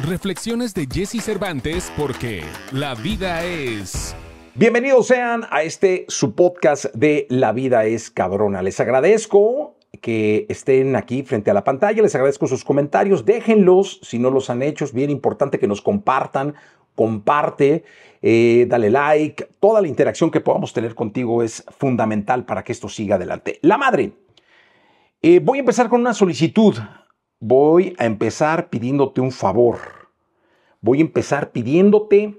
Reflexiones de Jesse Cervantes porque la vida es... Bienvenidos sean a este su podcast de La vida es cabrona. Les agradezco que estén aquí frente a la pantalla, les agradezco sus comentarios, déjenlos si no los han hecho, es bien importante que nos compartan, comparte, eh, dale like, toda la interacción que podamos tener contigo es fundamental para que esto siga adelante. La madre, eh, voy a empezar con una solicitud voy a empezar pidiéndote un favor. Voy a empezar pidiéndote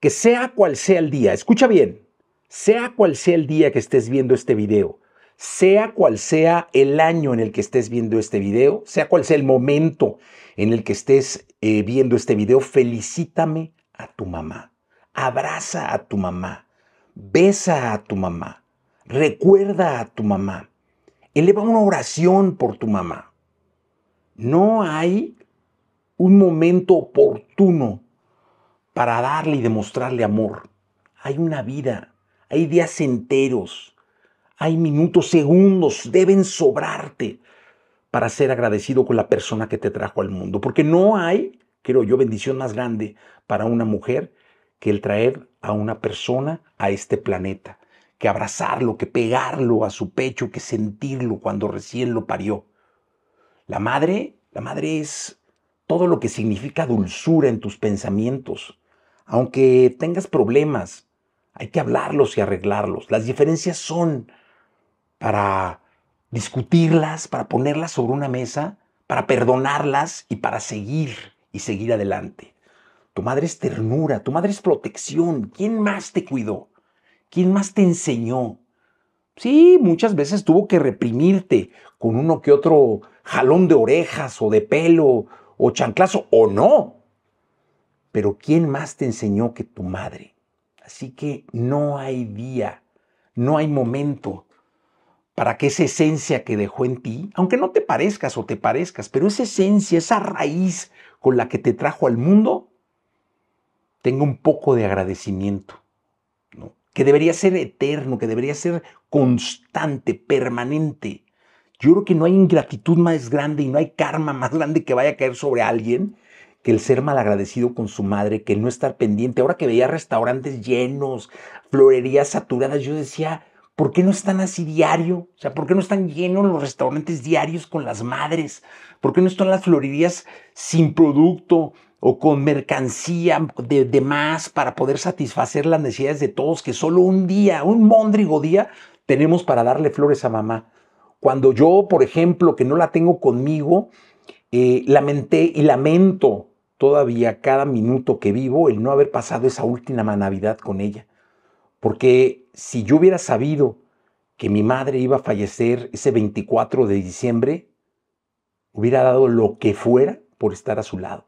que sea cual sea el día, escucha bien, sea cual sea el día que estés viendo este video, sea cual sea el año en el que estés viendo este video, sea cual sea el momento en el que estés eh, viendo este video, felicítame a tu mamá, abraza a tu mamá, besa a tu mamá, recuerda a tu mamá, eleva una oración por tu mamá. No hay un momento oportuno para darle y demostrarle amor. Hay una vida, hay días enteros, hay minutos, segundos, deben sobrarte para ser agradecido con la persona que te trajo al mundo. Porque no hay, creo yo, bendición más grande para una mujer que el traer a una persona a este planeta, que abrazarlo, que pegarlo a su pecho, que sentirlo cuando recién lo parió. La madre, la madre es todo lo que significa dulzura en tus pensamientos. Aunque tengas problemas, hay que hablarlos y arreglarlos. Las diferencias son para discutirlas, para ponerlas sobre una mesa, para perdonarlas y para seguir y seguir adelante. Tu madre es ternura, tu madre es protección. ¿Quién más te cuidó? ¿Quién más te enseñó? Sí, muchas veces tuvo que reprimirte con uno que otro jalón de orejas o de pelo o chanclazo o no. Pero ¿quién más te enseñó que tu madre? Así que no hay día, no hay momento para que esa esencia que dejó en ti, aunque no te parezcas o te parezcas, pero esa esencia, esa raíz con la que te trajo al mundo, tenga un poco de agradecimiento. ¿no? que debería ser eterno, que debería ser constante, permanente. Yo creo que no hay ingratitud más grande y no hay karma más grande que vaya a caer sobre alguien que el ser malagradecido con su madre, que no estar pendiente. Ahora que veía restaurantes llenos, florerías saturadas, yo decía, ¿por qué no están así diario? O sea, ¿por qué no están llenos los restaurantes diarios con las madres? ¿Por qué no están las florerías sin producto, o con mercancía de, más para poder satisfacer las necesidades de todos, que solo un día, un móndrigo día, tenemos para darle flores a mamá. Cuando yo, por ejemplo, que no la tengo conmigo, eh, lamenté y lamento todavía cada minuto que vivo el no haber pasado esa última Navidad con ella. Porque si yo hubiera sabido que mi madre iba a fallecer ese 24 de diciembre, hubiera dado lo que fuera por estar a su lado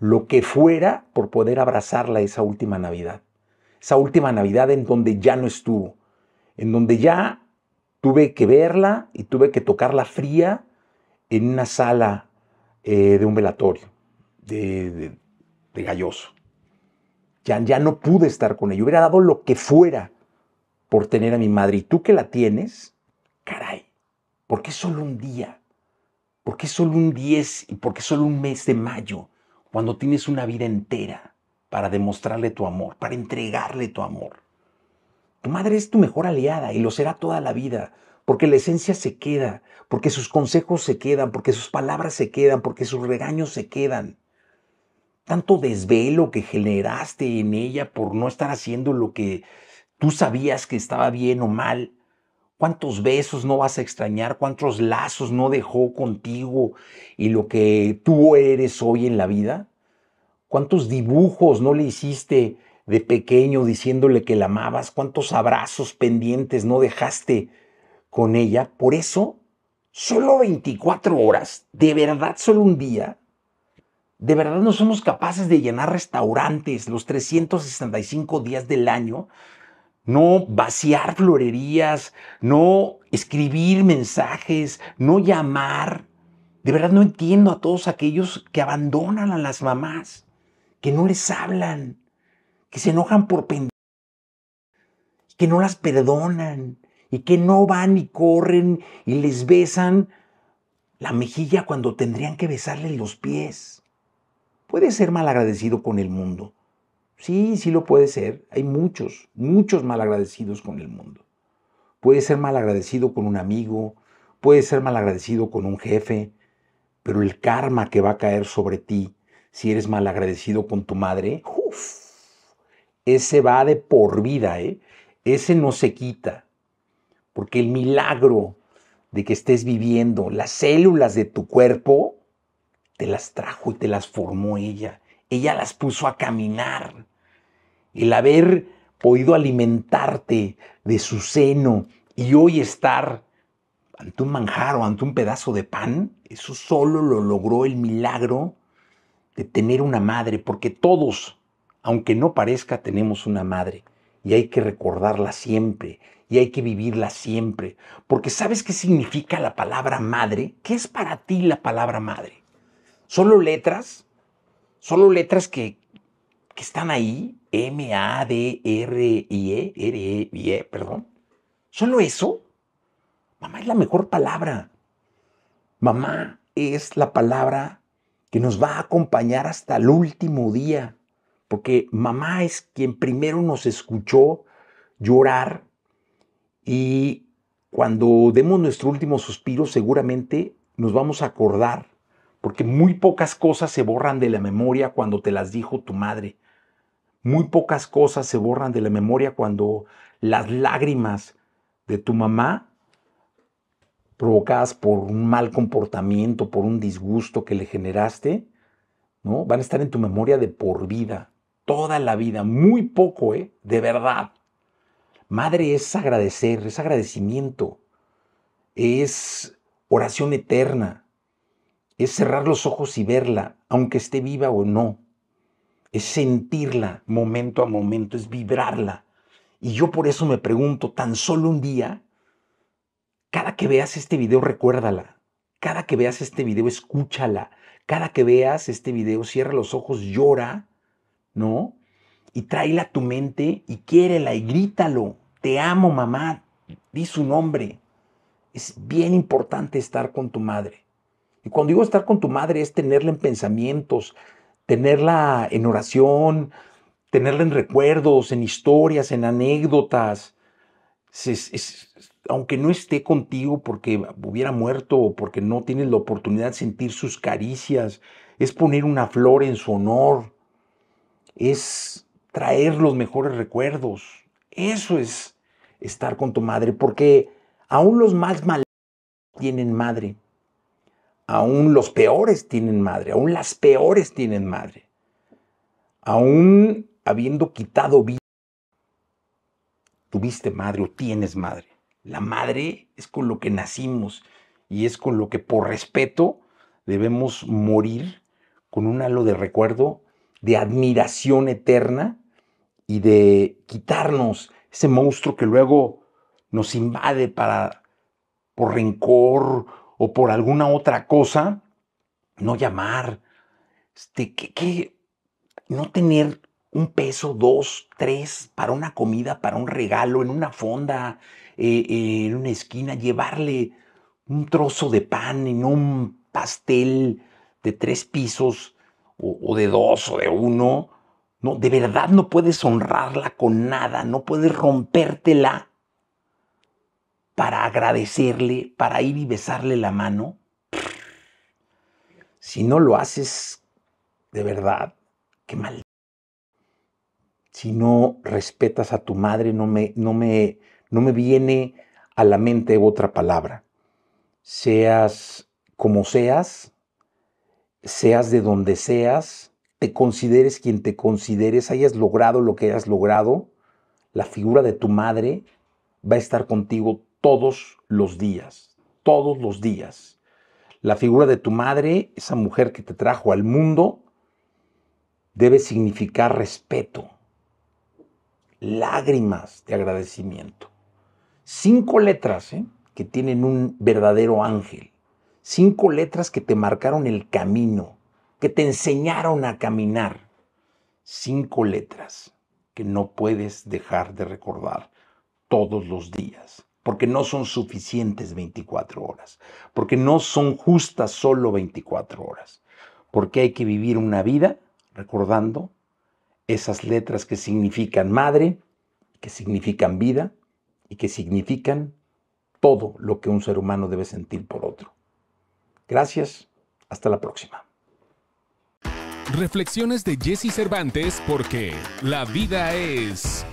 lo que fuera por poder abrazarla esa última Navidad. Esa última Navidad en donde ya no estuvo, en donde ya tuve que verla y tuve que tocarla fría en una sala eh, de un velatorio, de, galloso. Ya, ya, no pude estar con ella. Hubiera dado lo que fuera por tener a mi madre. Y tú que la tienes, caray, ¿por qué solo un día? ¿Por qué solo un 10 y por qué solo un mes de mayo? cuando tienes una vida entera para demostrarle tu amor, para entregarle tu amor. Tu madre es tu mejor aliada y lo será toda la vida, porque la esencia se queda, porque sus consejos se quedan, porque sus palabras se quedan, porque sus regaños se quedan. Tanto desvelo que generaste en ella por no estar haciendo lo que tú sabías que estaba bien o mal, cuántos besos no vas a extrañar, cuántos lazos no dejó contigo y lo que tú eres hoy en la vida, cuántos dibujos no le hiciste de pequeño diciéndole que la amabas, cuántos abrazos pendientes no dejaste con ella. Por eso, solo 24 horas, de verdad solo un día, de verdad no somos capaces de llenar restaurantes los 365 días del año no vaciar florerías, no escribir mensajes, no llamar. De verdad no entiendo a todos aquellos que abandonan a las mamás, que no les hablan, que se enojan por pendejas, que no las perdonan y que no van y corren y les besan la mejilla cuando tendrían que besarles los pies. Puede ser malagradecido con el mundo, Sí, sí lo puede ser. Hay muchos, muchos malagradecidos con el mundo. Puede ser malagradecido con un amigo, puede ser malagradecido con un jefe, pero el karma que va a caer sobre ti si eres malagradecido con tu madre, ese va de por vida, ¿eh? ese no se quita. Porque el milagro de que estés viviendo, las células de tu cuerpo, te las trajo y te las formó ella. Ella las puso a caminar el haber podido alimentarte de su seno y hoy estar ante un manjar o ante un pedazo de pan, eso solo lo logró el milagro de tener una madre, porque todos, aunque no parezca, tenemos una madre y hay que recordarla siempre y hay que vivirla siempre, porque ¿sabes qué significa la palabra madre? ¿Qué es para ti la palabra madre? ¿Solo letras? ¿Solo letras que, que están ahí? M-A-D-R-I-E, R-E-I-E, e, perdón. ¿Solo eso? Mamá es la mejor palabra. Mamá es la palabra que nos va a acompañar hasta el último día, porque mamá es quien primero nos escuchó llorar y cuando demos nuestro último suspiro seguramente nos vamos a acordar, porque muy pocas cosas se borran de la memoria cuando te las dijo tu madre. Muy pocas cosas se borran de la memoria cuando las lágrimas de tu mamá, provocadas por un mal comportamiento, por un disgusto que le generaste, ¿no? van a estar en tu memoria de por vida, toda la vida, muy poco, ¿eh? de verdad. Madre es agradecer, es agradecimiento, es oración eterna, es cerrar los ojos y verla, aunque esté viva o no es sentirla momento a momento, es vibrarla. Y yo por eso me pregunto, tan solo un día, cada que veas este video recuérdala, cada que veas este video escúchala, cada que veas este video cierra los ojos, llora, ¿no? Y tráela a tu mente y quiérela y grítalo. Te amo, mamá. Di su nombre. Es bien importante estar con tu madre. Y cuando digo estar con tu madre es tenerla en pensamientos, tenerla en oración, tenerla en recuerdos, en historias, en anécdotas. aunque no esté contigo porque hubiera muerto o porque no tienes la oportunidad de sentir sus caricias, es poner una flor en su honor, es traer los mejores recuerdos. Eso es estar con tu madre, porque aún los más malos tienen madre. Aún los peores tienen madre, aún las peores tienen madre. Aún habiendo quitado vida, tuviste madre o tienes madre. La madre es con lo que nacimos y es con lo que por respeto debemos morir con un halo de recuerdo, de admiración eterna y de quitarnos ese monstruo que luego nos invade para por rencor o por alguna otra cosa, no llamar, este, que, que no tener un peso, dos, tres, para una comida, para un regalo, en una fonda, eh, eh, en una esquina, llevarle un trozo de pan en un pastel de tres pisos o, de dos o de uno. No, de verdad no puedes honrarla con nada, no puedes rompértela para agradecerle, para ir y besarle la mano, si no lo haces de verdad, qué mal. Si no respetas a tu madre, no me, no me, no me viene a la mente otra palabra. Seas como seas, seas de donde seas, te consideres quien te consideres, hayas logrado lo que hayas logrado, la figura de tu madre va a estar contigo todos los días, todos los días. La figura de tu madre, esa mujer que te trajo al mundo, debe significar respeto, lágrimas de agradecimiento. Cinco letras ¿eh? que tienen un verdadero ángel. Cinco letras que te marcaron el camino, que te enseñaron a caminar. Cinco letras que no puedes dejar de recordar todos los días porque no son suficientes 24 horas, porque no son justas solo 24 horas, porque hay que vivir una vida recordando esas letras que significan madre, que significan vida y que significan todo lo que un ser humano debe sentir por otro. Gracias, hasta la próxima. Reflexiones de Jesse Cervantes porque la vida es...